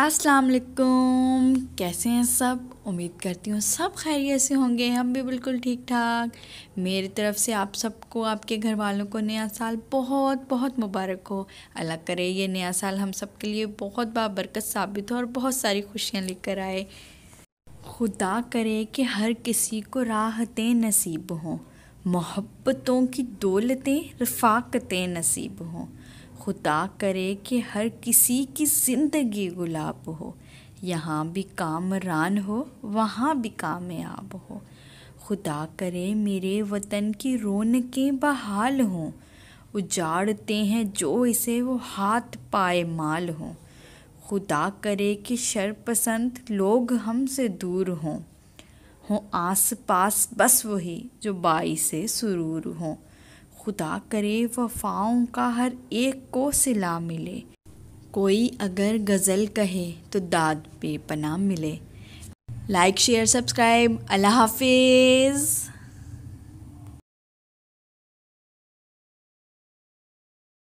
अस्सलाम वालेकुम कैसे हैं सब उम्मीद करती हूँ सब खैरियत से होंगे हम भी बिल्कुल ठीक ठाक मेरी तरफ से आप सबको आपके घर वालों को नया साल बहुत बहुत मुबारक हो अल्लाह करे ये नया साल हम सब के लिए बहुत बाबरकत साबित हो और बहुत सारी खुशियाँ लेकर आए खुदा करे कि हर किसी को राहतें नसीब हों मोहब्बतों की दौलतें रफाकतें नसीब हों खुदा करे कि हर किसी की ज़िंदगी गुलाब हो यहाँ भी कामरान हो वहाँ भी कामयाब हो खुदा करे मेरे वतन की रौनकें बहाल हों उजाड़ते हैं जो इसे वो हाथ पाए माल हों खुदा करे कि शरपसंद लोग हमसे दूर हों हों आस पास बस वही जो बाई से सुरूर हों खुदा करे वफाओं का हर एक को सिला मिले कोई अगर गज़ल कहे तो दाद पे पना मिले लाइक शेयर सब्सक्राइब अल्लाह हाफिज़